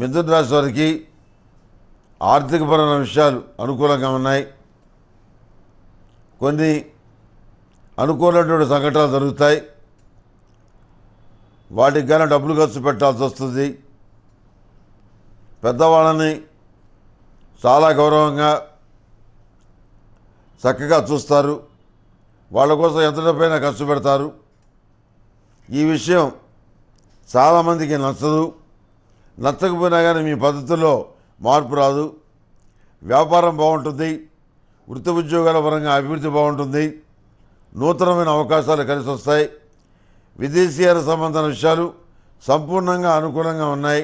మిథున రాశి వారికి ఆర్థికపరమైన విషయాలు అనుకూలంగా ఉన్నాయి కొన్ని అనుకూలమైనటువంటి సంఘటనలు జరుగుతాయి వాటికి కానీ డబ్బులు ఖర్చు పెట్టాల్సి వస్తుంది పెద్దవాళ్ళని చాలా గౌరవంగా చక్కగా చూస్తారు వాళ్ళ కోసం ఎంత డబ్బైనా ఖర్చు పెడతారు ఈ విషయం చాలామందికి నచ్చదు నచ్చకపోయినా కానీ మీ పద్ధతుల్లో మార్పు రాదు వ్యాపారం బాగుంటుంది వృత్తి ఉద్యోగాల పరంగా అభివృద్ధి బాగుంటుంది నూతనమైన అవకాశాలు కలిసి వస్తాయి విదేశీయాల సంబంధమైన విషయాలు సంపూర్ణంగా అనుకూలంగా ఉన్నాయి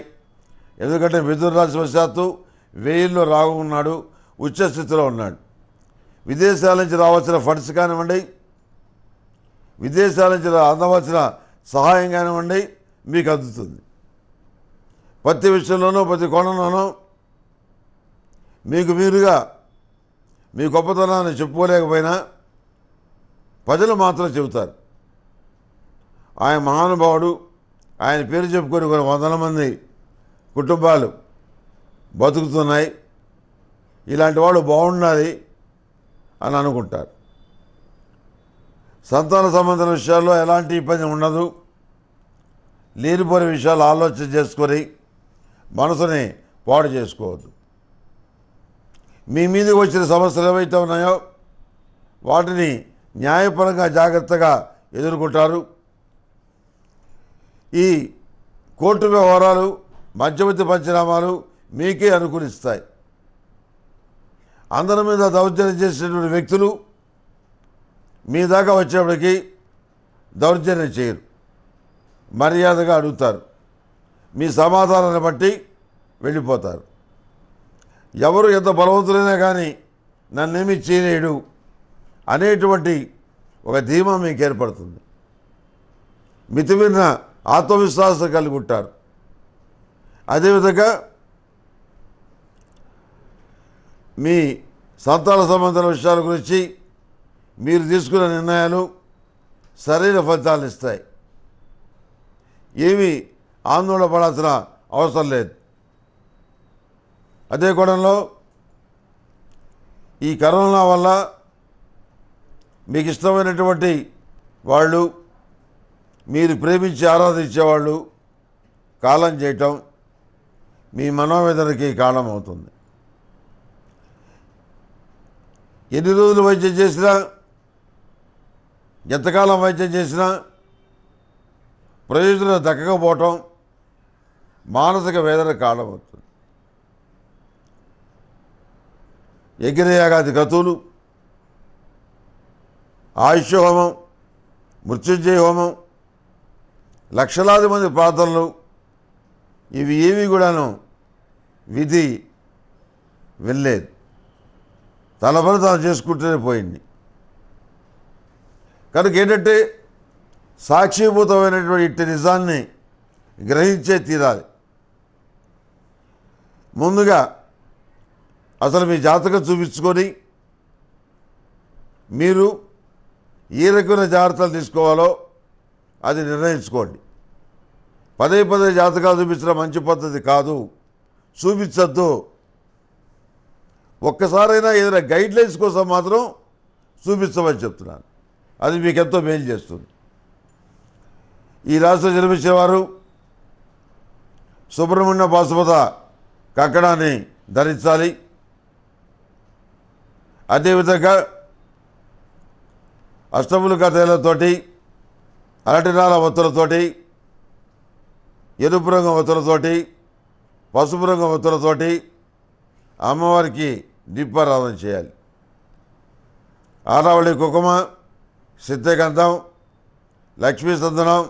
ఎందుకంటే మిథున రాశి వశాత్తు వేయిల్లో రాగు ఉన్నాడు ఉచ్చస్థితిలో ఉన్నాడు విదేశాల నుంచి రావాల్సిన ఫండ్స్ కానివ్వండి విదేశాల నుంచి అందవలసిన సహాయం కానివ్వండి మీకు అందుతుంది ప్రతి విషయంలోనూ ప్రతి కోణంలోనూ మీకు మీరుగా మీ గొప్పతనాన్ని చెప్పుకోలేకపోయినా ప్రజలు మాత్రం చెబుతారు ఆయన మహానుభావుడు ఆయన పేరు చెప్పుకొని కొన్ని వందల మంది కుటుంబాలు బతుకుతున్నాయి ఇలాంటి వాడు బాగున్నది అని అనుకుంటారు సంతాన సంబంధం విషయాల్లో ఎలాంటి ఇబ్బంది ఉండదు లేనిపోయిన విషయాలు ఆలోచన చేసుకొని మనసుని పాడు చేసుకోవద్దు మీ మీద వచ్చిన సమస్యలు ఏవైతే ఉన్నాయో వాటిని న్యాయపరంగా జాగ్రత్తగా ఎదుర్కొంటారు ఈ కోర్టు వ్యవహారాలు మధ్యవర్తి పంచనామాలు మీకే అనుకూలిస్తాయి అందరి మీద దౌర్జన్యం చేసినటువంటి వ్యక్తులు మీ దాకా వచ్చేప్పటికీ దౌర్జన్యం చేయరు మర్యాదగా అడుగుతారు మీ సమాధానాన్ని బట్టి వెళ్ళిపోతారు ఎవరు ఎంత బలవంతులైనా కానీ నన్నేమి చేయలేడు అనేటువంటి ఒక ధీమా మీకు ఏర్పడుతుంది మితిమిన్న ఆత్మవిశ్వాసం కలిగి ఉంటారు అదేవిధంగా మీ సంతాన సంబంధాల విషయాల గురించి మీరు తీసుకున్న నిర్ణయాలు సరైన ఫలితాలను ఇస్తాయి ఏమి ఆందోళన పడాల్సిన అవసరం లేదు అదే కోణంలో ఈ కరోనా వల్ల మీకు ఇష్టమైనటువంటి వాళ్ళు మీరు ప్రేమించి ఆరాధించేవాళ్ళు కాలం చేయటం మీ మనోవేదనకి కారణం అవుతుంది ఎన్ని రోజులు వైద్యం చేసినా ఎంతకాలం వైద్యం చేసినా ప్రయోజనం దక్కకపోవటం మానసిక వేదన అవుతుంది యజ్ఞయాగాది గతులు ఆయుష్ హోమం మృత్యుంజయ హోమం లక్షలాది మంది ప్రార్థనలు ఇవి ఏవి కూడాను విధి వెళ్ళలేదు తన పని తాను చేసుకుంటూనే పోయింది కనుక ఏంటంటే సాక్షిభూతమైనటువంటి ఇట్టి నిజాన్ని గ్రహించే తీరాలి ముందుగా అసలు మీ జాతకం చూపించుకొని మీరు ఏ రకమైన జాగ్రత్తలు తీసుకోవాలో అది నిర్ణయించుకోండి పదే పదే జాతకాలు చూపించడం మంచి పద్ధతి కాదు చూపించద్దు ఒక్కసారైనా ఏదైనా గైడ్లైన్స్ కోసం మాత్రం చూపించమని చెప్తున్నాను అది మీకు ఎంతో మేలు చేస్తుంది ఈ రాష్ట్రం జన్మించిన వారు సుబ్రహ్మణ్య బాసుపత కక్కడాన్ని ధరించాలి అదేవిధంగా అష్టములు కథలతోటి అరటినాల వత్తులతోటి ఎరుపు రంగు వత్తులతోటి పసుపు రంగు వత్తులతోటి అమ్మవారికి దీపారాధన చేయాలి ఆరావళి కుకుమ సిద్ధగంధం లక్ష్మీ సందనం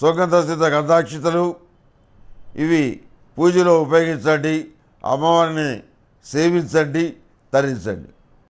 సుగంధ సిద్ధ గంధాక్షితలు ఇవి పూజలో ఉపయోగించండి అమ్మవారిని సేవించండి తరించండి